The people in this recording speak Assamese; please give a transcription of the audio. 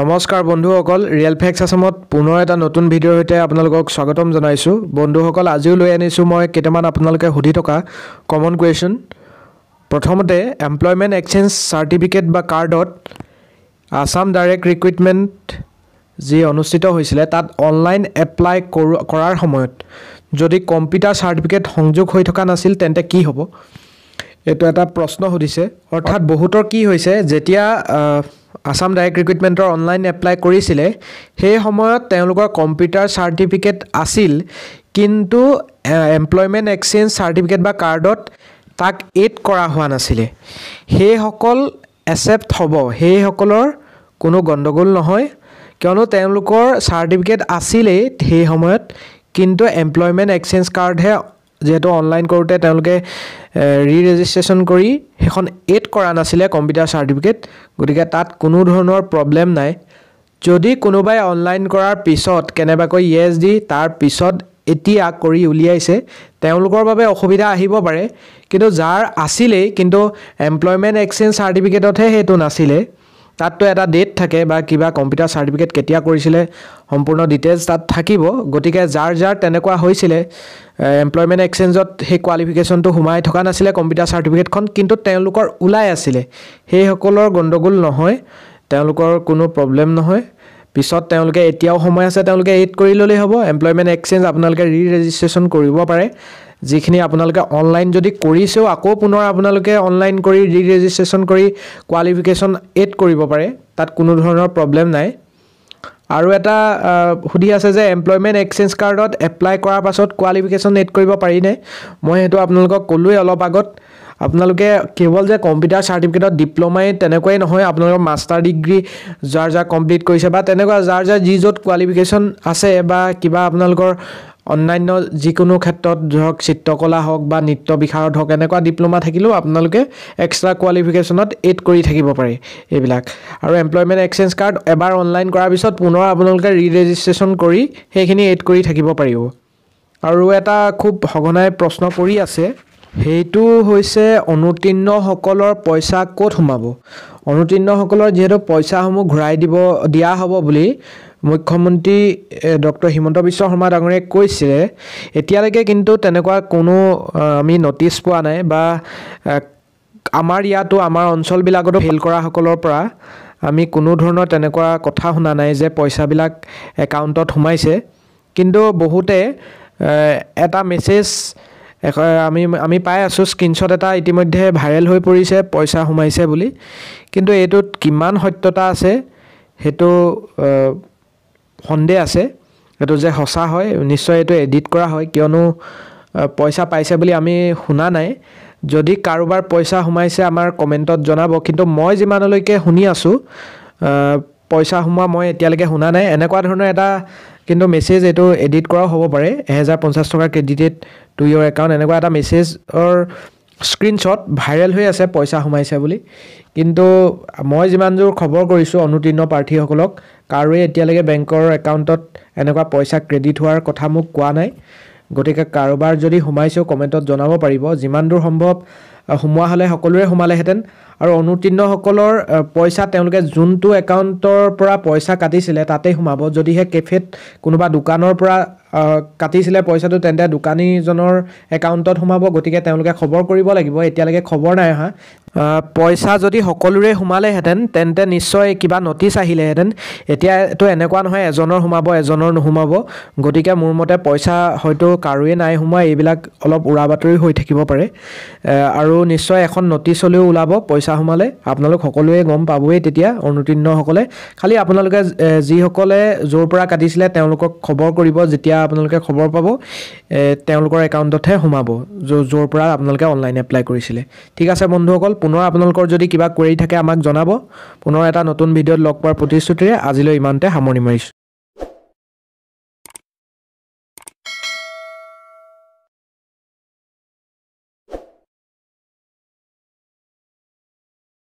নমস্কাৰ বন্ধুসকল ৰিয়েল ফেক্স আছামত পুনৰ এটা নতুন ভিডিঅ'ৰ সৈতে আপোনালোকক স্বাগতম জনাইছোঁ বন্ধুসকল আজিও লৈ আনিছোঁ মই কেইটামান আপোনালোকে সুধি থকা কমন কুৱেশ্যন প্ৰথমতে এমপ্লয়মেণ্ট এক্সচেঞ্জ চাৰ্টিফিকেট বা কাৰ্ডত আছাম ডাইৰেক্ট ৰিক্ৰুইটমেণ্ট যি অনুষ্ঠিত হৈছিলে তাত অনলাইন এপ্লাই কৰোঁ কৰাৰ সময়ত যদি কম্পিউটাৰ চাৰ্টিফিকেট সংযোগ হৈ থকা নাছিল তেন্তে কি হ'ব এইটো এটা প্ৰশ্ন সুধিছে অৰ্থাৎ বহুতৰ কি হৈছে যেতিয়া আসাম ডাইৰেক্ট ৰিক্ৰুইটমেণ্টৰ অনলাইন এপ্লাই কৰিছিলে সেই সময়ত তেওঁলোকৰ কম্পিউটাৰ চাৰ্টিফিকেট আছিল কিন্তু এমপ্লয়মেণ্ট এক্সচেঞ্জ চাৰ্টিফিকেট বা কাৰ্ডত তাক এড কৰা হোৱা নাছিলে সেইসকল একচেপ্ট হ'ব সেইসকলৰ কোনো গণ্ডগোল নহয় কিয়নো তেওঁলোকৰ চাৰ্টিফিকেট আছিলেই সেই সময়ত কিন্তু এমপ্লয়মেণ্ট এক্সচেঞ্জ কাৰ্ডহে যিহেতু অনলাইন কৰোঁতে তেওঁলোকে ৰি ৰেজিষ্ট্ৰেশ্যন কৰি সেইখন এড কৰা নাছিলে কম্পিউটাৰ চাৰ্টিফিকেট গতিকে তাত কোনো ধৰণৰ প্ৰব্লেম নাই যদি কোনোবাই অনলাইন কৰাৰ পিছত কেনেবাকৈ ই এছ ডি তাৰ পিছত এতিয়া কৰি উলিয়াইছে তেওঁলোকৰ বাবে অসুবিধা আহিব পাৰে কিন্তু যাৰ আছিলেই কিন্তু এমপ্লয়মেণ্ট এক্সেঞ্জ চাৰ্টিফিকেটতহে সেইটো নাছিলে তাততো এটা ডেট থাকে বা কিবা কম্পিউটাৰ চাৰ্টিফিকেট কেতিয়া কৰিছিলে সম্পূৰ্ণ ডিটেইলছ তাত থাকিব গতিকে যাৰ যাৰ তেনেকুৱা হৈছিলে এমপ্লয়মেণ্ট এক্সেঞ্জত সেই কোৱালিফিকেশ্যনটো সোমাই থকা নাছিলে কম্পিউটাৰ চাৰ্টিফিকেটখন কিন্তু তেওঁলোকৰ ওলাই আছিলে সেইসকলৰ গণ্ডগোল নহয় তেওঁলোকৰ কোনো প্ৰব্লেম নহয় পিছত তেওঁলোকে এতিয়াও সময় আছে তেওঁলোকে এইড কৰি ল'লেই হ'ব এমপ্লয়মেণ্ট এক্সেঞ্জ আপোনালোকে ৰি ৰেজিষ্ট্ৰেশ্যন কৰিব পাৰে যিখিনি আপোনালোকে অনলাইন যদি কৰিছেও আকৌ পুনৰ আপোনালোকে অনলাইন কৰি ৰি ৰেজিষ্ট্ৰেশ্যন কৰি কোৱালিফিকেশ্যন এড কৰিব পাৰে তাত কোনো ধৰণৰ প্ৰব্লেম নাই আৰু এটা সুধি আছে যে এমপ্লয়মেণ্ট এক্সেঞ্জ কাৰ্ডত এপ্লাই কৰাৰ পাছত কোৱালিফিকেশ্যন এড কৰিব পাৰিনে মই সেইটো আপোনালোকক ক'লোৱেই অলপ আগত আপোনালোকে কেৱল যে কম্পিউটাৰ চাৰ্টিফিকেটত ডিপ্ল'মাই তেনেকুৱাই নহয় আপোনালোকৰ মাষ্টাৰ ডিগ্ৰী যাৰ যাৰ কমপ্লিট কৰিছে বা তেনেকুৱা যাৰ যাৰ যি য'ত কোৱালিফিকেশ্যন আছে বা কিবা আপোনালোকৰ অন্যান্য যিকোনো ক্ষেত্ৰত ধৰক চিত্ৰকলা হওক বা নৃত্য বিশাৰদ হওক এনেকুৱা ডিপ্ল'মা থাকিলেও আপোনালোকে এক্সট্ৰা কোৱালিফিকেশ্যনত এড কৰি থাকিব পাৰে এইবিলাক আৰু এমপ্লয়মেণ্ট এক্সেঞ্জ কাৰ্ড এবাৰ অনলাইন কৰাৰ পিছত পুনৰ আপোনালোকে ৰি ৰেজিষ্ট্ৰেশ্যন কৰি সেইখিনি এড কৰি থাকিব পাৰিব আৰু এটা খুব সঘনাই প্ৰশ্ন কৰি আছে সেইটো হৈছে অনুতীৰ্ণসকলৰ পইচা ক'ত সোমাব অনুতীৰ্ণসকলৰ যিহেতু পইচাসমূহ ঘূৰাই দিব দিয়া হ'ব বুলি মুখ্যমন্ত্ৰী ডক্টৰ হিমন্ত বিশ্ব শৰ্মা ডাঙৰীয়াই কৈছে এতিয়ালৈকে কিন্তু তেনেকুৱা কোনো আমি নটিচ পোৱা নাই বা আমাৰ ইয়াতো আমাৰ অঞ্চলবিলাকতো ফেইল কৰাসকলৰ পৰা আমি কোনো ধৰণৰ তেনেকুৱা কথা শুনা নাই যে পইচাবিলাক একাউণ্টত সোমাইছে কিন্তু বহুতে এটা মেছেজ আমি আমি পাই আছোঁ স্ক্ৰীণশ্বট এটা ইতিমধ্যে ভাইৰেল হৈ পৰিছে পইচা সোমাইছে বুলি কিন্তু এইটোত কিমান সত্যতা আছে সেইটো সন্দেহ আছে এইটো যে সঁচা হয় নিশ্চয় এইটো এডিট কৰা হয় কিয়নো পইচা পাইছে বুলি আমি শুনা নাই যদি কাৰোবাৰ পইচা সোমাইছে আমাৰ কমেণ্টত জনাব কিন্তু মই যিমানলৈকে শুনি আছোঁ পইচা সোমোৱা মই এতিয়ালৈকে শুনা নাই এনেকুৱা ধৰণৰ এটা কিন্তু মেছেজ এইটো এডিট কৰাও হ'ব পাৰে এহেজাৰ পঞ্চাছ টকা ক্ৰেডিটেড টু ইয়'ৰ একাউণ্ট এনেকুৱা এটা মেছেজৰ স্ক্ৰীণশ্বট ভাইৰেল হৈ আছে পইচা সোমাইছে বুলি কিন্তু মই যিমান দূৰ খবৰ কৰিছোঁ অনুতীৰ্ণ প্ৰাৰ্থীসকলক কাৰোৱে এতিয়ালৈকে বেংকৰ একাউণ্টত এনেকুৱা পইচা ক্ৰেডিট হোৱাৰ কথা মোক কোৱা নাই গতিকে কাৰোবাৰ যদি সোমাইছেও কমেণ্টত জনাব পাৰিব যিমান দূৰ সম্ভৱ সোমোৱা হ'লে সকলোৰে সোমালেহেঁতেন আৰু অনুতীৰ্ণসকলৰ পইচা তেওঁলোকে যোনটো একাউণ্টৰ পৰা পইচা কাটিছিলে তাতেই সোমাব যদিহে কেফেত কোনোবা দোকানৰ পৰা কাটিছিলে পইচাটো তেন্তে দোকানীজনৰ একাউণ্টত সোমাব গতিকে তেওঁলোকে খবৰ কৰিব লাগিব এতিয়ালৈকে খবৰ নাই অহা পইচা যদি সকলোৰে সোমালেহেঁতেন তেন্তে নিশ্চয় কিবা নটিচ আহিলেহেঁতেন এতিয়াতো এনেকুৱা নহয় এজনৰ সোমাব এজনৰ নোসোমাব গতিকে মোৰ মতে পইচা হয়তো কাৰোৱে নাই সোমোৱা এইবিলাক অলপ উৰা বাতৰি হৈ থাকিব পাৰে আৰু নিশ্চয় এখন নটিচ হ'লেও ওলাব পইচা সোমালে আপোনালোক সকলোৱে গম পাবই তেতিয়া অনুতীৰ্ণসকলে খালি আপোনালোকে যিসকলে য'ৰ পৰা কাটিছিলে তেওঁলোকক খবৰ কৰিব যেতিয়া আপোনালোকে খবৰ পাব তেওঁলোকৰ একাউণ্টতহে সোমাব য'ৰ পৰা আপোনালোকে অনলাইন এপ্লাই কৰিছিলে ঠিক আছে বন্ধুসকল পুনৰ আপোনালোকৰ যদি কিবা কুৱেৰি থাকে আমাক জনাব পুনৰ এটা নতুন ভিডিঅ'ত লগ পোৱাৰ প্ৰতিশ্ৰুতিৰে আজিলৈ ইমানতে সামৰণি মাৰিছোঁ